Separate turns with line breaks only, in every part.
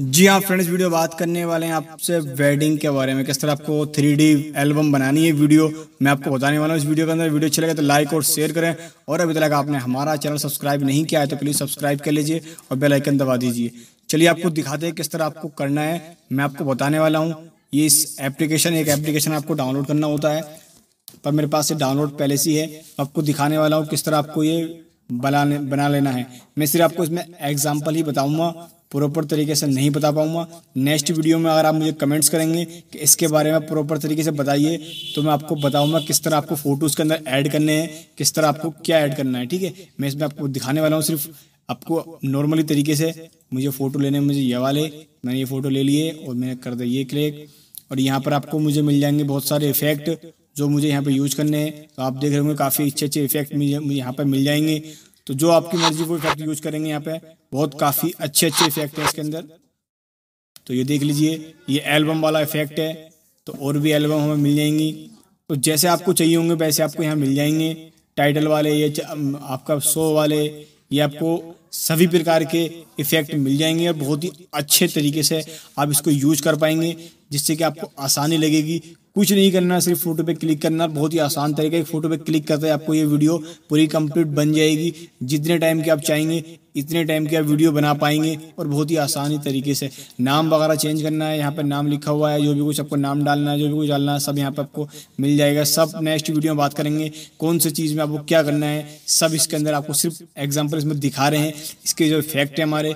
जी हाँ friends video बात करने वाले हैं आपसे वेडिंग के बारे में किस तरह आपको थ्री डी एल्बम बनानी है वीडियो मैं आपको बताने वाला हूँ इस वीडियो के अंदर वीडियो अच्छी लगे तो लाइक और शेयर करें और अभी तक आपने हमारा चैनल सब्सक्राइब नहीं किया है तो प्लीज़ सब्सक्राइब कर लीजिए और बेल आइकन दबा दीजिए चलिए आपको दिखाते हैं किस तरह आपको करना है मैं आपको बताने वाला हूँ ये इस एप्लीकेशन एक एप्लीकेशन आपको डाउनलोड करना होता है पर मेरे पास ये डाउनलोड पहले से ही है आपको दिखाने वाला हूँ किस तरह आपको ये बना बना लेना है मैं सिर्फ आपको इसमें एग्जाम्पल ही बताऊंगा प्रॉपर तरीके से नहीं बता पाऊंगा नेक्स्ट वीडियो में अगर आप मुझे कमेंट्स करेंगे कि इसके बारे में प्रॉपर तरीके से बताइए तो मैं आपको बताऊंगा किस तरह आपको फोटोज़ के अंदर ऐड करने हैं किस तरह आपको क्या ऐड करना है ठीक है मैं इसमें आपको दिखाने वाला हूँ सिर्फ आपको नॉर्मली तरीके से मुझे फ़ोटो लेने में मुझे ये वाले मैंने ये फ़ोटो ले लिए और मैंने कर दिया ये क्लिक और यहाँ पर आपको मुझे मिल जाएंगे बहुत सारे इफेक्ट जो मुझे यहाँ पे यूज करने हैं तो आप देख रहे होंगे काफ़ी अच्छे अच्छे इफेक्ट मुझे यहाँ पर मिल जाएंगे तो जो आपकी मर्जी वो इफेक्ट यूज करेंगे यहाँ पे बहुत काफ़ी अच्छे अच्छे इफेक्ट है इसके अंदर तो ये देख लीजिए ये एल्बम वाला इफेक्ट है तो और भी एल्बम हमें मिल जाएंगी तो जैसे आपको चाहिए होंगे वैसे आपको यहाँ मिल जाएंगे टाइटल वाले ये आपका शो वाले ये आपको सभी प्रकार के इफेक्ट मिल जाएंगे और बहुत ही अच्छे तरीके से आप इसको यूज कर पाएंगे जिससे कि आपको आसानी लगेगी कुछ नहीं करना सिर्फ फोटो पे क्लिक करना बहुत ही आसान तरीका है फोटो पे क्लिक करते हैं आपको ये वीडियो पूरी कंप्लीट बन जाएगी जितने टाइम की आप चाहेंगे इतने टाइम की आप वीडियो बना पाएंगे और बहुत ही आसानी तरीके से नाम वगैरह चेंज करना है यहाँ पर नाम लिखा हुआ है जो भी कुछ आपको नाम डालना है जो भी कुछ डालना है सब यहाँ पर आपको मिल जाएगा सब नेक्स्ट वीडियो में बात करेंगे कौन सी चीज़ में आपको क्या करना है सब इसके अंदर आपको सिर्फ एग्जाम्पल इसमें दिखा रहे हैं इसके जो इफेक्ट है हमारे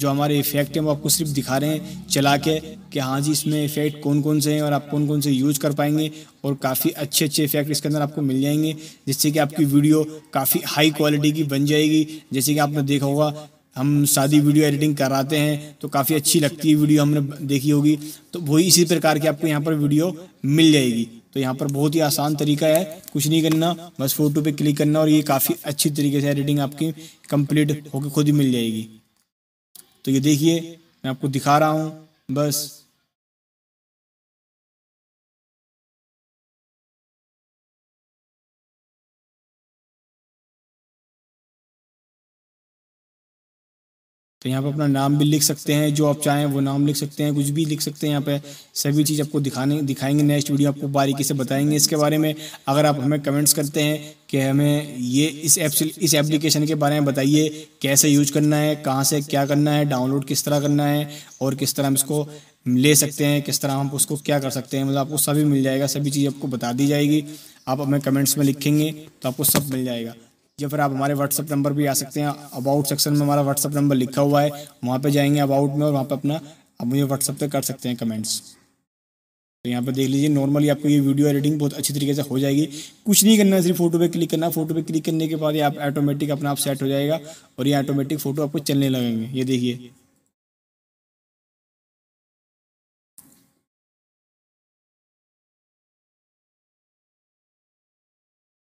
जो हमारे इफेक्ट हैं वो आपको सिर्फ दिखा रहे हैं चला के कि हाँ जी इसमें इफेक्ट कौन कौन से हैं और आप कौन कौन से यूज कर पाएंगे और काफ़ी अच्छे अच्छे इफेक्ट इसके अंदर आपको मिल जाएंगे जिससे कि आपकी वीडियो काफ़ी हाई क्वालिटी की बन जाएगी जैसे कि आपने देखा होगा हम शादी वीडियो एडिटिंग कराते हैं तो काफ़ी अच्छी लगती है वीडियो हमने देखी होगी तो वही इसी प्रकार की आपको यहाँ पर वीडियो मिल जाएगी तो यहाँ पर बहुत ही आसान तरीका है कुछ नहीं करना बस फोटो पे क्लिक करना और ये काफ़ी अच्छी तरीके से एडिटिंग आपकी कंप्लीट होकर खुद ही मिल जाएगी तो ये देखिए मैं आपको दिखा रहा हूँ बस तो यहाँ पर अपना नाम भी लिख सकते हैं जो आप चाहें वो नाम लिख सकते हैं कुछ भी लिख सकते हैं यहाँ पे सभी चीज़ आपको दिखाने दिखाएंगे नेक्स्ट वीडियो आपको बारीकी से बताएंगे इसके बारे में अगर आप हमें कमेंट्स करते हैं कि हमें ये इस ऐप इस एप्लीकेशन के बारे में बताइए कैसे यूज करना है कहाँ से क्या करना है डाउनलोड किस तरह करना है और किस तरह हम इसको ले सकते हैं किस तरह हम उसको क्या कर सकते हैं मतलब आपको सभी मिल जाएगा सभी चीज़ आपको बता दी जाएगी आप हमें कमेंट्स में लिखेंगे तो आपको सब मिल जाएगा या फिर आप हमारे व्हाट्सअप नंबर भी आ सकते हैं अबाउट सेक्शन में हमारा व्हाट्सअप नंबर लिखा हुआ है वहाँ पर जाएंगे अबाउट में और वहाँ पर अपना आप मुझे व्हाट्सअप पे कर सकते हैं कमेंट्स तो यहाँ पे देख लीजिए नॉर्मली आपको ये वीडियो एडिटिंग बहुत अच्छी तरीके से हो जाएगी कुछ नहीं करना सिर्फ फोटो पे क्लिक करना फोटो पे क्लिक करने के बाद ये आप ऑटोमेटिक अपना आप सेट हो जाएगा और ये ऑटोमेटिक फोटो आपको चलने लगेंगे ये देखिए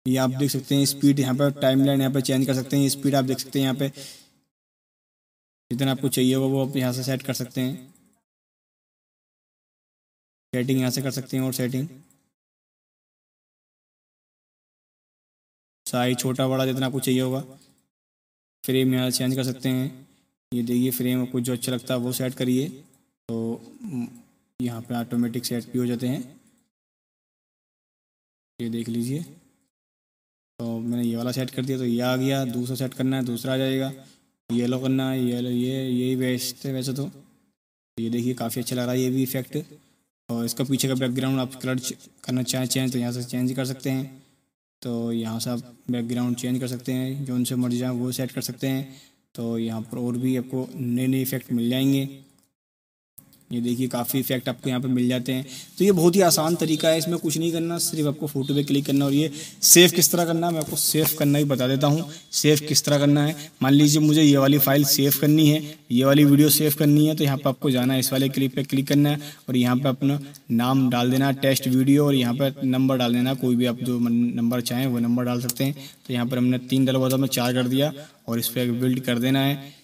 ये आप देख सकते हैं स्पीड यहाँ पर टाइम लाइन यहाँ पर चेंज कर सकते हैं स्पीड आप देख सकते हैं यहाँ पे जितना आपको चाहिए होगा वो आप यहाँ से सेट कर सकते हैं सेटिंग यहाँ से कर सकते हैं और सेटिंग साइज छोटा बड़ा जितना आपको चाहिए होगा फ्रेम यहाँ चेंज कर सकते हैं ये देखिए फ्रेम आपको जो अच्छा लगता है वो सेट करिए तो हम्म, यहाँ पर ऑटोमेटिक सेट भी हो जाते हैं ये देख लीजिए तो मैंने ये वाला सेट कर दिया तो ये आ गया दूसरा सेट करना है दूसरा आ जाएगा येलो करना है येलो ये यही बेस्ट है वैसे तो ये देखिए काफ़ी अच्छा लग रहा है ये भी इफेक्ट और इसका पीछे का बैकग्राउंड आप कलर करना चाहें चेंज तो यहाँ से चेंज कर सकते हैं तो यहाँ से आप बैकग्राउंड चेंज कर सकते हैं जो उनसे मर्जी जाए वो सेट कर सकते हैं तो यहाँ पर और भी आपको नए नए इफेक्ट मिल जाएंगे ये देखिए काफ़ी इफेक्ट आपको यहाँ पर मिल जाते हैं तो ये बहुत ही आसान तरीका है इसमें कुछ नहीं करना सिर्फ आपको फ़ोटो पे क्लिक करना और ये सेव किस तरह करना है मैं आपको सेव करना भी बता देता हूँ सेव किस तरह करना है मान लीजिए मुझे ये वाली फाइल सेव करनी है ये वाली वीडियो सेव करनी है तो यहाँ पर आपको जाना है इस वाले क्लिप पर क्लिक करना है और यहाँ पर अपना नाम डाल देना टेस्ट वीडियो और यहाँ पर नंबर डाल देना कोई भी आप जो नंबर चाहें वो नंबर डाल सकते हैं तो यहाँ पर हमने तीन डाला में चार कर दिया और इस पर बिल्ड कर देना है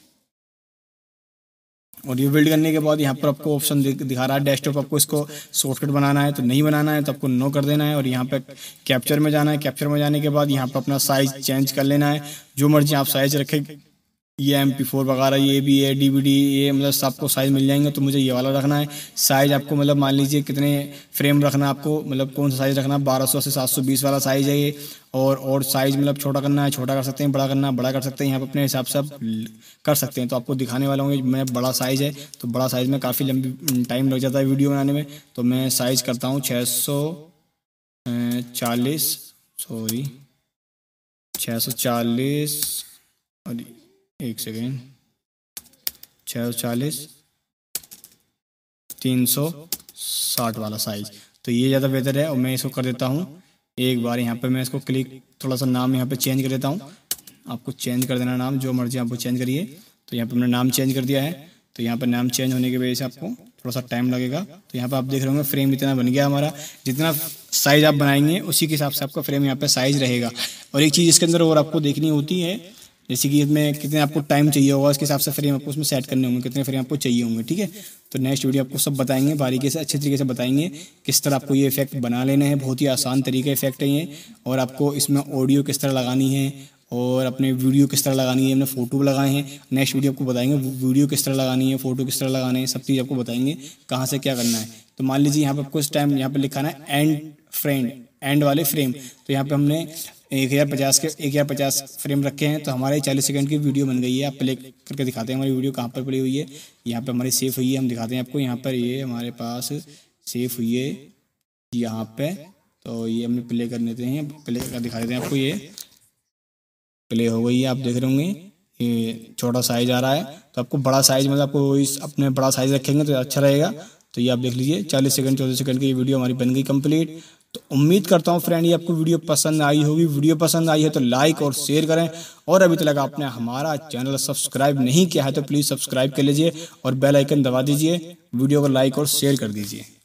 और ये बिल्ड करने के बाद यहाँ पर आपको ऑप्शन दिखा रहा है डेस्कटॉप आपको इसको शॉर्टकट बनाना है तो नहीं बनाना है तो आपको नो कर देना है और यहाँ पे कैप्चर में जाना है कैप्चर में जाने के बाद यहाँ पर अपना साइज चेंज कर लेना है जो मर्जी आप साइज रखें ये एम पी फोर वगैरह ये भी है डी बी डी ये मतलब सबको साइज़ मिल जाएंगे तो मुझे ये वाला रखना है साइज़ आपको मतलब मान लीजिए कितने फ्रेम रखना आपको मतलब कौन सा साइज़ रखना बारह सौ से सात सौ बीस वाला साइज़ है ये और और साइज़ मतलब छोटा करना है छोटा कर सकते हैं बड़ा करना है बड़ा कर सकते हैं यहाँ पर अपने हिसाब से आप कर सकते हैं तो आपको दिखाने वाला हूँ मैं बड़ा साइज़ है तो बड़ा साइज़ में काफ़ी लंबी टाइम लग जाता है वीडियो बनाने में तो मैं साइज़ करता हूँ छः सौ चालीस सॉरी छः सौ चालीस और एक सेकेंड छः सौ चालीस तीन सौ साठ वाला साइज तो ये ज़्यादा बेहतर है और मैं इसको कर देता हूँ एक बार यहाँ पे मैं इसको क्लिक थोड़ा सा नाम यहाँ पे चेंज कर देता हूँ आपको चेंज कर देना नाम जो मर्जी आपको चेंज करिए तो यहाँ पे हमने नाम चेंज कर दिया है तो यहाँ पे नाम चेंज होने की वजह से आपको थोड़ा सा टाइम लगेगा तो यहाँ पे आप देख रहे होंगे फ्रेम इतना बन गया हमारा जितना साइज़ आप बनाएंगे उसी के हिसाब से आपका फ्रेम यहाँ पे साइज़ रहेगा और एक चीज़ इसके अंदर और आपको देखनी होती है जैसे कि इसमें कितने आपको टाइम चाहिए होगा उसके हिसाब से फ्रेम आपको उसमें सेट करने होंगे कितने फ्रेम आपको चाहिए होंगे ठीक है तो नेक्स्ट वीडियो आपको सब बताएंगे बारीकी से अच्छे तरीके से बताएंगे किस तरह आपको ये इफेक्ट बना लेने हैं बहुत ही आसान तरीके इफेक्ट है ये और आपको इसमें ऑडियो किस तरह लगानी है और अपने वीडियो किस तरह लगानी है हमने फ़ोटो लगाए हैं नेक्स्ट वीडियो आपको बताएंगे वीडियो किस तरह लगानी है फ़ोटो किस तरह लगाने हैं सब चीज़ आपको बताएंगे कहाँ से क्या करना है तो मान लीजिए यहाँ पर आपको इस टाइम यहाँ पर लिखाना है एंड फ्रेंड एंड वाले फ्रेम तो यहाँ पे हमने एक हज़ार पचास के एक हज़ार पचास फ्रेम रखे हैं तो हमारे चालीस सेकंड की वीडियो बन गई है आप प्ले करके दिखाते हैं हमारी वीडियो कहाँ पर प्ले हुई है यहाँ पर हमारी सेफ हुई है हम दिखाते हैं आपको यहाँ पर ये हमारे पास सेफ हुई है यहाँ पे तो ये हमने प्ले कर लेते हैं प्ले कर दिखा देते हैं आपको ये प्ले हो गई है आप देख रहे होंगे ये छोटा साइज आ रहा है तो आपको बड़ा साइज मतलब आपको इस अपने बड़ा साइज रखेंगे तो अच्छा रहेगा तो ये आप देख लीजिए चालीस सेकंड चौबीस सेकंड की ये वीडियो हमारी बन गई कंप्लीट तो उम्मीद करता हूँ फ्रेंड ये आपको वीडियो पसंद आई होगी वीडियो पसंद आई है तो लाइक और शेयर करें और अभी तक आपने हमारा चैनल सब्सक्राइब नहीं किया है तो प्लीज़ सब्सक्राइब कर लीजिए और बेल आइकन दबा दीजिए वीडियो को लाइक और शेयर कर दीजिए